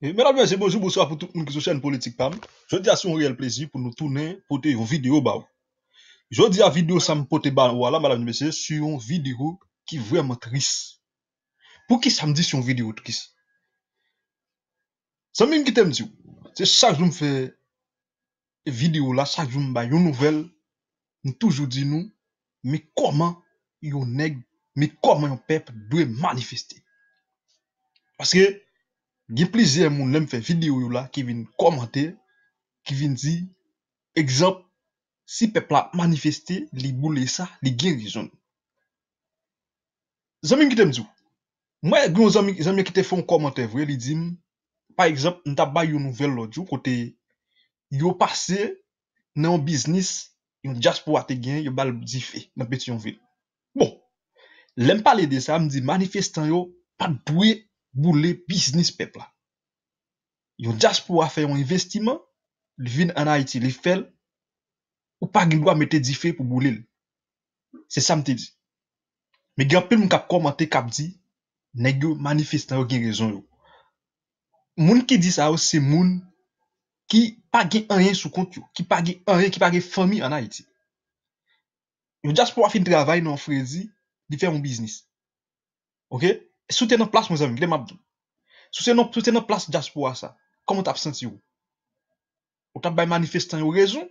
Mesdames, Messieurs, bonjour, bonsoir pour tout le monde qui est sur la chaîne politique PAM. Je dis à son réel plaisir pour nous tourner, pour une vidéo. Bah, je dis à vidéo, ça me porte voilà, Madame et sur une vidéo qui est vraiment triste. Pour qui ça me dit sur une vidéo triste? Ça me dit que c'est ça que je fais vidéo là, chaque jour je fais une nouvelle, nous toujours dit nous, mais comment yon nèg, mais comment yon peuple doit manifester? Parce que, gen plizye moun lèm fè videyo yo la ki vin komante, ki vin di, ekzamp, si pepla manifestè, li boule sa, li gen rizoun. Zami mkite mzou, mwen e gen zami mkite fè mkomante vwe, li dim, par ekzamp, nta bay yon nouvel lòdjou, kote, yo pase, nan yon biznis, yon jas pou ate gen, yo bal di fe, nan pet yon vil. Bon, lèm pale de sa, mdi manifestè yo, pat dwe boule biznis pepla. Yon jas pou wafen yon investiman li vin anay ti, li fel ou pa gen gwa mette di fe pou boulil. Se sa mte di. Me gen apel mwen kap kom an te kap di negyo manifeste nan yon gen rezon yo. Moun ki di sa yo se moun ki pa gen anyen sou kont yo, ki pa gen anyen, ki pa gen fomi anay ti. Yon jas pou wafen travay nan frezi di fe yon biznis. Ok? Souten yon plas mwen zavim, le mabdou. Souten yon plas jas pou wasa. Koman tap senti ou? Ou tap bay manifestan yo rezon?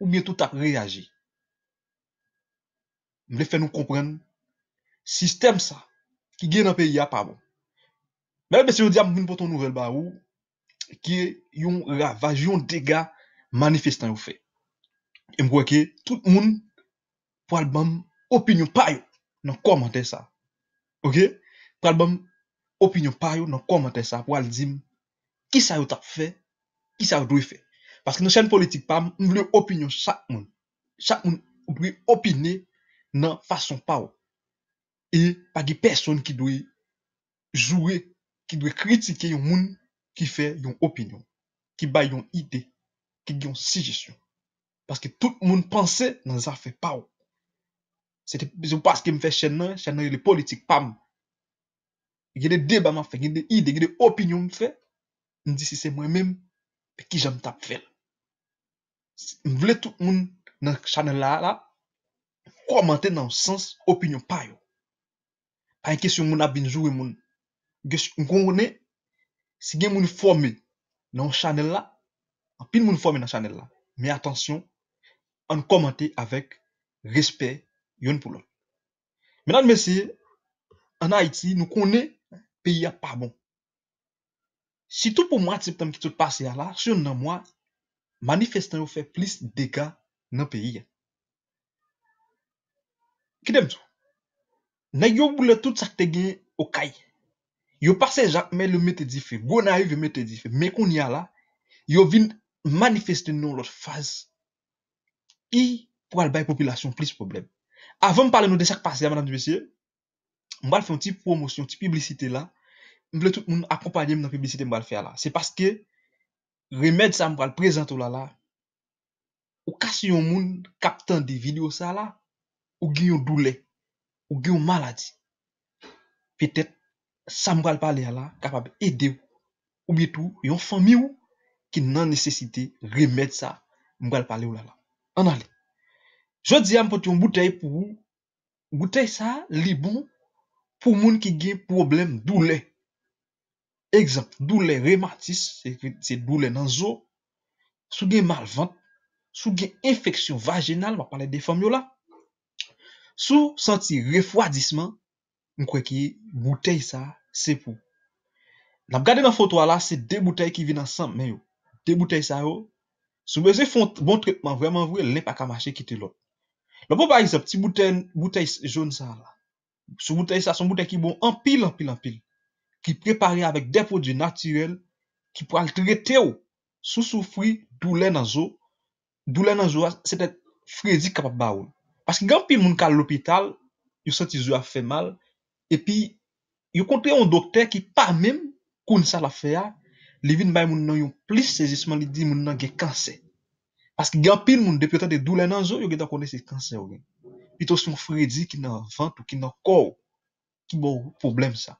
Ou mietou tap reyaji? Mle fè nou kompren Sistem sa Ki gen an peyi apabo Mle bese yo di am moun poton nouvel ba ou Ki yon ravaj Yon dega manifestan yo fè Mkwe ke Tout moun Opinyon payo Nan komante sa Opinyon payo Nan komante sa Wale zim qui ça a fait, qui ça a doit faire. Parce que nos chaînes politiques, pas, nous voulons de chaque monde. Chaque monde, nous voulons opiner dans façon pas. Et pas de personnes qui doivent jouer, qui doivent critiquer un monde qui fait une opinion, qui bat une idée, qui a une suggestion. Parce que tout le monde pensait dans ça fait pas. C'est parce que me fait chaîne, chaîne, est politique, Il y a des débats, il y a des idées, il y a des opinions, Ndi si se mwen menm pe ki jan tap fel. Mwen vle tout moun nan chanel la la, komante nan sens opinyon payo. A yon kesyon moun ap binjouwe moun, gen moun konwone, si gen moun formi nan chanel la, apin moun formi nan chanel la, men atansyon, an komante avèk respè yon pou lò. Menan mesye, an Haiti nou konne peyi ap parbon. Si tout pou mwa tseptem ki tout pase ya la, choun nan mwa manifestan yo fe plis deka nan peyi. Kide msou, nan yo boule tout sakte gen okay, yo pase jakme le mette dife, bonay ve mette dife, me kon ya la, yo vin manifestan nou lot faz. Hi pou albay popilasyon plis problem. Avon mpale nou de sak pase ya manan di mesye, mbal fe yon ti promosyon, ti publicite la. mwen akompanyem nan pibisite mwal fè ala. Se paske, remèd sa mwal prezent ou lala, ou kasi yon moun kapten de video sa ala, ou gen yon doule, ou gen yon maladi, petet sa mwal pale ala, kapab e de ou, ou bitou, yon fami ou, ki nan nesesite remèd sa mwal pale ou lala. An ale. Jodi am pot yon boutei pou, ou boutei sa libon pou moun ki gen problem doule. Eksept, doule rematis, se doule nan zo, sou gen mal vant, sou gen infeksyon vaginal, mwa pale defom yo la. Sou senti refwadisman, mkwe ki boutei sa sepou. Nam gade nan foto wala, se de boutei ki vin ansanp men yo. De boutei sa yo, sou beze fonte bon tretman vwèman vwè, lè pa kamache kite lò. Lò pou ba eksept, ti boutei joun sa wala. Sou boutei sa, son boutei ki bon anpil, anpil, anpil. ki prepare avèk depo di natyrel, ki pou al krete ou, sou soufri dou lè nan zo, dou lè nan zo, se te fredi kapap ba ou. Paske genpil moun kal l'opital, yo senti zo a fè mal, epi yo kontre yon doktè ki pa mèm, kon sa la fè a, li vin bay moun nan yon plis se jisman li di moun nan ge kansè. Paske genpil moun depi otè de dou lè nan zo, yo genpil moun kone se kansè ou genpil. Pito sou fredi ki nan vant ou ki nan kou, ki moun poublem sa.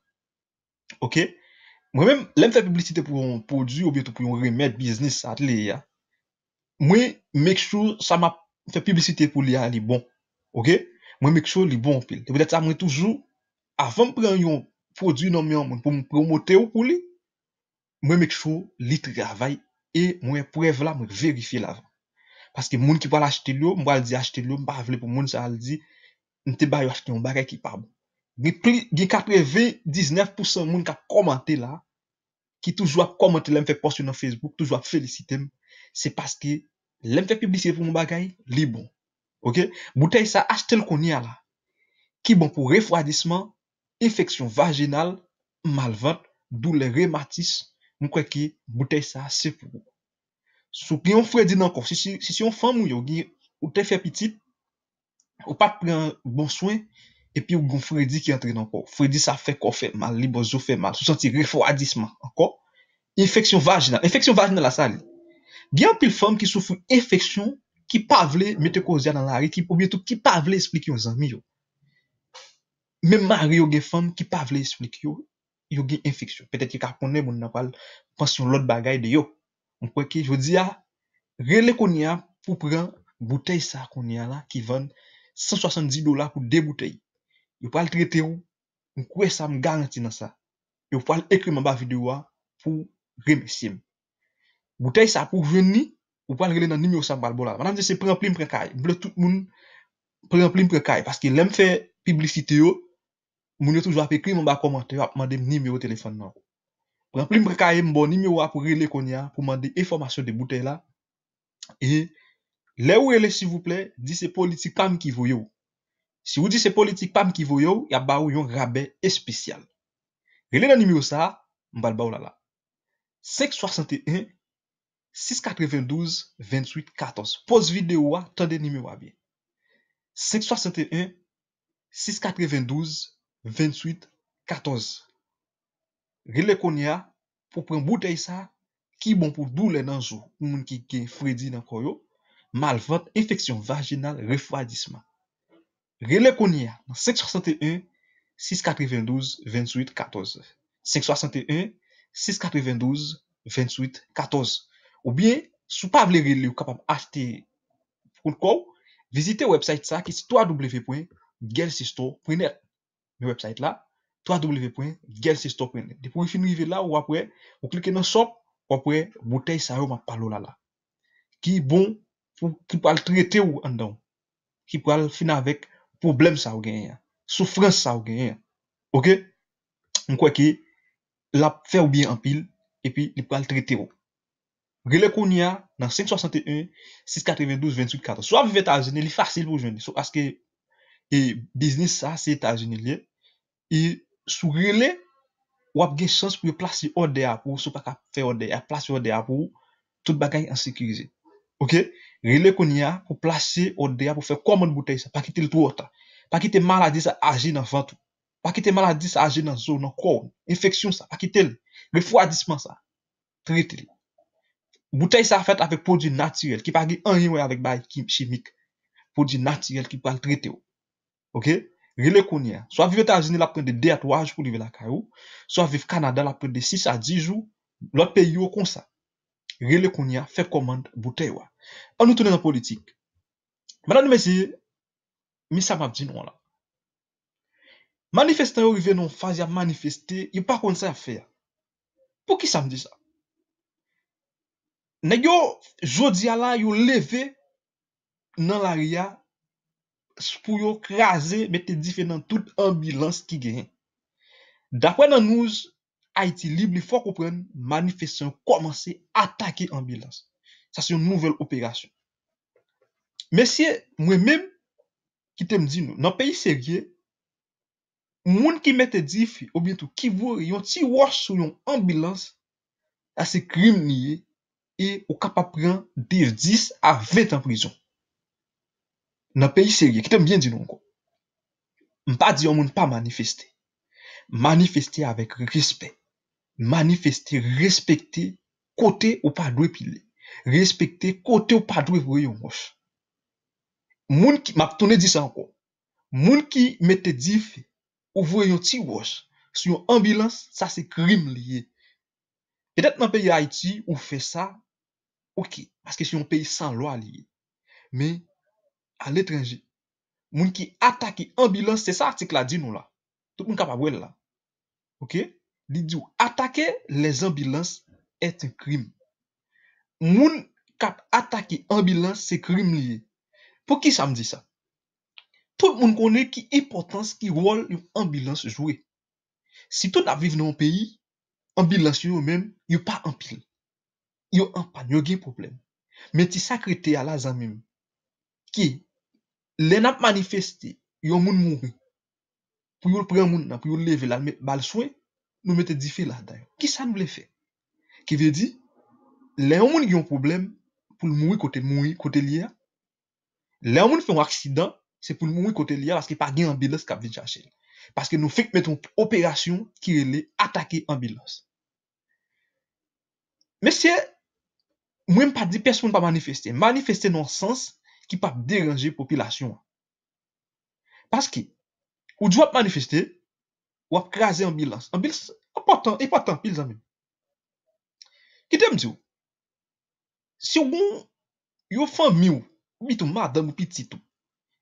Mwen mwen fè publisite pou yon prodou ou byot pou yon remèd biznis at li ya Mwen mwen mèk chou sa mwen fè publisite pou li ya li bon Mwen mwen mèk chou li bon pil Te bwede sa mwen toujou avan mwen pren yon prodou nan mwen mwen pou mwen promote ou pou li Mwen mwen mwen mèk chou li travay e mwen mwen prevela mwen verifi lavan Paske mwen ki pa lachte li yo mwen wale di achte li yo mwen pa avle pou mwen sa al di Nte bayo achte yon barek ki pa bon gen ka preve 19% moun ka komante la ki toujwa komante lèm fèk porsyon nan Facebook toujwa fèlisitem se paske lèm fèk publisye pou mou bagay li bon boutèy sa as tel kon ya la ki bon pou refwadisman infeksyon vaginal mal vant dou lè rematis moun kwenke boutèy sa se pou sou ki yon fwè di nan kof si si yon fan mou yon ou te fè piti ou pat pren bon swen Epi ou goun fredi ki entre nan pou. Fredi sa fe ko fe mal, li bo zo fe mal. Sou santi refou adisman. Infeksyon vagina. Infeksyon vagina la sa li. Gyan pil fom ki soufou infeksyon ki pa vle mete kozyan nan la re. Ki pou bietou ki pa vle esplik yon zami yo. Men ma re yo ge fom ki pa vle esplik yo. Yo ge infeksyon. Petet ki kakone bon nan pal. Pansyon lot bagay de yo. On pweke yo di ya. Re le konya pou pren butey sa konya la. Ki ven 170 dolar pou de butey. Yopal trete ou, mkwe sa mgangati nan sa. Yopal ekri mba video wa pou remesim. Boutei sa pou veni, yopal rele nan nimeyo sa mbal bolan. Manan jese preampli mprekaye. Mple tout moun preampli mprekaye. Paske lem fe piblisite yo, moun yo toujwa pe ekri mba komante yo ap mande mnimeyo telefonman. Preampli mprekaye mbon nimeyo wa pou rele konya, pou mande informasyon de boutei la. E le ou rele si vouple, jese politikam ki voye ou. Si wou di se politik pa mkivoyo, ya ba ou yon rabe espesyal. Rile nan nimi yo sa, mbal ba ou lala. 561-692-2814. Poz videyo wa, tande nimi yo a bi. 561-692-2814. Rile kon ya, pou pren boutei sa, ki bon pou dou le nan jou. Ou moun ki gen fredi nan koyo, mal vant, infeksyon vaginal refwadisman. Rele konye ya nan 561-692-2814. 561-692-2814. Ou bien, sou pa vle rele ou kapam afte pou kou, vizite ou website sa ki si www.gelsistore.net. Me e website la, www.gelsistore.net. E e Di pou we finive la ou apwe, ou klike nan shop, apwe, moutei sa yo ma palo la la. Ki bon, ki pou al triyete ou andan. Ki pou al finavek, poublem sa ou genye, soufran sa ou genye, ok? Mkwa ki, la fè ou biye an pil, epi li pral triti ou. Rile kon ya nan 561, 692, 284. Sou ap vive ta ajenye, li fasil pou genye. Sou aske, e, biznis sa, se ta ajenye li, e, sou rile, wap genye chans pou yo plasy ou de a pou, sou pa ka fè ou de a, plasy ou de a pou, tout bagay an sekirize, ok? Rile kon ya pou plase o deya pou fe komon butey sa. Pakite l to ota. Pakite maladi sa aji nan vantou. Pakite maladi sa aji nan zon nan kou. Infeksyon sa. Pakite li. Re fwa dispensa. Trite li. Butey sa a fèt avek poudi natyrel. Ki pa gi an yonwe avek bayi chimik. Poudi natyrel ki pa l trite ou. Ok? Rile kon ya. So aviv ete a zini la prende dey at waj pou li ve la kayou. So aviv kanada la prende 6 a 10 jou. Lot pe yon kon sa. Rele konya, fe komand, buteywa. An nou tounen nan politik. Manan nou mesye, misa map di nou an la. Manifestan yo rive nan faz ya manifeste, yo pa kon se a fe. Po ki sa mdi sa? Nè yo, jodi a la, yo leve, nan larya, spou yo, kreaze, mette di fe nan tout ambilans ki gen. Da kwen nan nouz, ha iti libli fòk ou pren, manifestan komanse, atake ambulans. Sa se yon nouvel operasyon. Mesye, mwen mem, ki tem di nou, nan peyi serye, moun ki mette difi, ou bientou, ki vore yon ti wos sou yon ambulans, a se krim niye, e ou kapapren dir dis a vet an prizon. Nan peyi serye, ki tem di nou, mpa di yon moun pa manifesté, manifesté avèk respè, Manifeste, respekte, kote ou padwe pile. Respekte, kote ou padwe vwe yon wosh. Moun ki, map tonne di san kon. Moun ki mette di fe, ou vwe yon ti wosh, si yon ambulans, sa se krim liye. Pedet nan peyi Haiti ou fe sa, ok, maske si yon peyi san lwa liye. Me, al etranji, moun ki atake ambulans, se sa artik la di nou la. Tout moun kapabwe la. Ok? Li diyo, atake les ambulans ete krim. Moun kap atake ambulans se krim liye. Po ki sa mdi sa? Tout moun kone ki importans ki rol yon ambulans jouye. Si tout ap vive nan won peyi, ambulans yon mèm yon pa ampil. Yon ampal, yon gen problem. Men ti sakrete ala zan mèm. Ki, lè nap manifesti yon moun moun. Pou yon pre moun nan, pou yon leve la bal souye. nou mette di fe la daye. Ki sa nou le fe? Ki ve di, le ou moun gen yon problem pou l moui kote liya, le ou moun fe yon aksidan, se pou l moui kote liya laske pa gen an bilos kap vin chache. Paske nou fek metton operasyon ki rele atake an bilos. Mesye, mwen pa di person pa manifeste. Manifeste nan sens ki pa deranje populasyon. Paske, ou djwa pmanifeste, Wap krasi ambilans. Ambilans, apotant, epotant pil zame. Kitè mdi ou. Si ou goun, yo fan mi ou, mitou madan mou piti tou,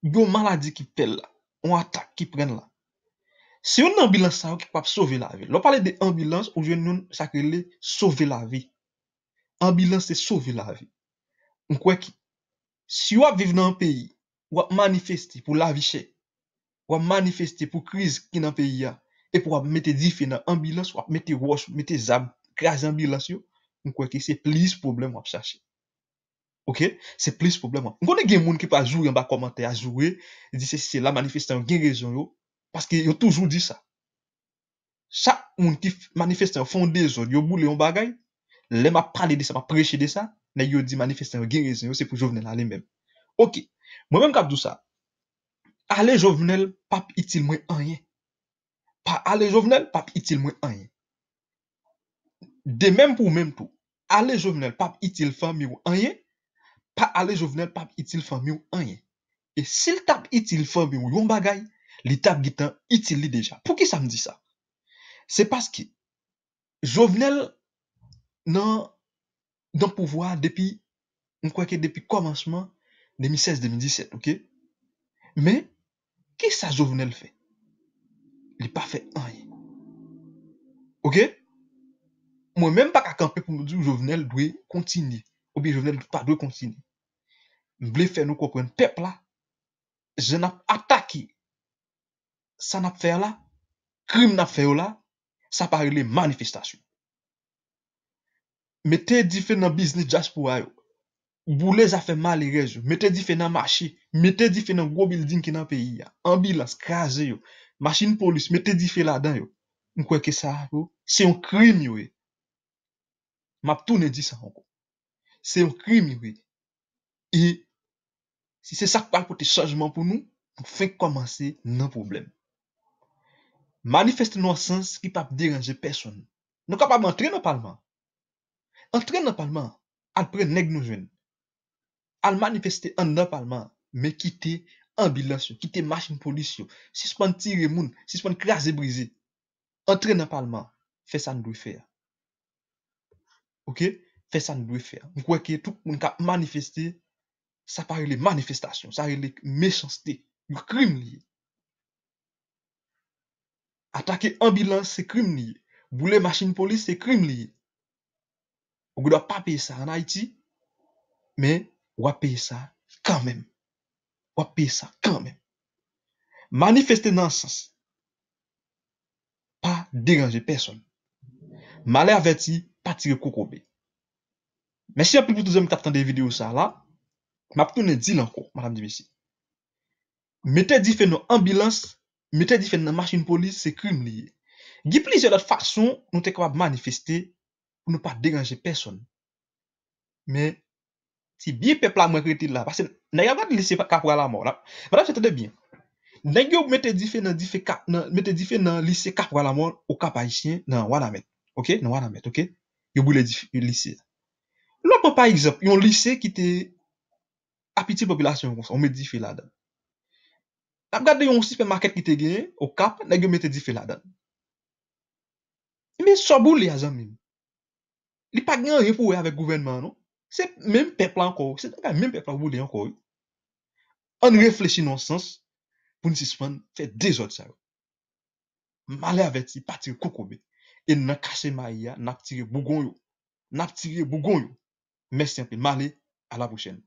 yo maladi ki pel la, ou atak ki pren la. Si ou nan ambilans sa ou ki pwap sove la vi. Lop pale de ambilans, ou jwen nou sakri le, sove la vi. Ambilans se sove la vi. Mkwe ki, si wap viv nan peyi, wap manifesti pou la vichè, wap manifesti pou kriz ki nan peyi ya, pe pou wap mette dife nan ambilans, wap mette wash, mette zab, krasi ambilans yo, mwen kwenke se plis problem wap chache. Ok? Se plis problem wap. Mwen kwenke gen moun ki pou a zouri an ba komante, a zouri, di se si la manifestan gen rezon yo, paske yo toujou di sa. Sa moun ki manifestan fonde zon, yo bou le yon bagay, le ma pale de sa, ma preche de sa, ne yo di manifestan gen rezon yo, se pou jovenel ale men. Ok, mwen men kap do sa. Ale jovenel, pap itil mwen anye. Pa ale jovenel, pap itil mwen anye. De menm pou menm pou, ale jovenel, pap itil fami ou anye, pa ale jovenel, pap itil fami ou anye. E sil tap itil fami ou yon bagay, li tap gitan, itil li deja. Pou ki sa m di sa? Se pas ki, jovenel nan pouvoa depi, m kwa ke depi komanchman, 2016-2017, ok? Me, ki sa jovenel fe? li pa fè anye. Ok? Mwen menm pa kak an pep mwen di ou jovenel dwe kontini. Ou bi jovenel dwe pa dwe kontini. Mwen ble fè nou koko an pep la, jen ap ataki san ap fè la, krim nan ap fè yo la, sa pari le manifestasyon. Mwen te di fè nan biznis jas pou a yo, ou bou le zafè mali rej yo, mwen te di fè nan marshi, mwen te di fè nan go bil din ki nan peyi ya, an bil la, skraze yo, Machin pou lus, me te di fe la dan yo. Mkweke sa yo, se yon krim yo e. Eh. Map tou ne di sa yon ko. Se yon krim yo e. E, si se sak pa apote sajman pou nou, pou fe komanse nan problem. Manifeste nan sens ki pa ap deranje person nou. Nou ka pa ban tre nan palman. An tre nan palman, al pre neg nou jwen. Al manifeste an nan palman, me kite... Ambilans yon, kite masin polis yon. Sispan tire moun, sispan kras e brize. Entren apalman. Fè sa nou dwe fè. Ok? Fè sa nou dwe fè. Mwen kwa ke tout mwen ka manifeste, sa pari le manifestasyon, sa pari le meshanstè. Yon krim li. Atake ambilans, se krim li. Boulè masin polis, se krim li. Yon gwa dwa pa peye sa an Haiti, men wap peye sa kanmèm. pa pe sa kan men. Manifeste nan sens. Pa deranje person. Ma le aveti pa tire kokobe. Mè si api pou touze m te api tan de video sa la, m api tou ne di lan kou, madame di bè si. Mè te di fè nan ambilans, mè te di fè nan machin polis, se krim li. Di plis yo dat fakson, nou te kapab manifesté, pou nou pa deranje person. Mè, si bi pepla mwen kreti la, pa se nan Nè yon ap gade lise kap wala mor ap? Madame, se te de bien. Nè yon mette di fe nan lise kap wala mor ou kap ayisyen nan wana met. Ok? Nan wana met. Ok? Yon boule lise. Lò pa pa exemple, yon lise ki te apiti populasyon kon sa. On mette di fe la dan. Nè ap gade yon supermarket ki te gen ou kap, nè yon mette di fe la dan. E Mè sobo li a zanmen. Li pa gen yon pouwe avek gouvenman nou. Se menm pepla anko ou, se dengan menm pepla wou li anko ou, an reflechi nonsens pou ni sispon fè dezod sa yo. Male aveti patire koko be, e nan kase maya nan ptire bougon yo. Nan ptire bougon yo. Mersi anpe male, ala bouchen.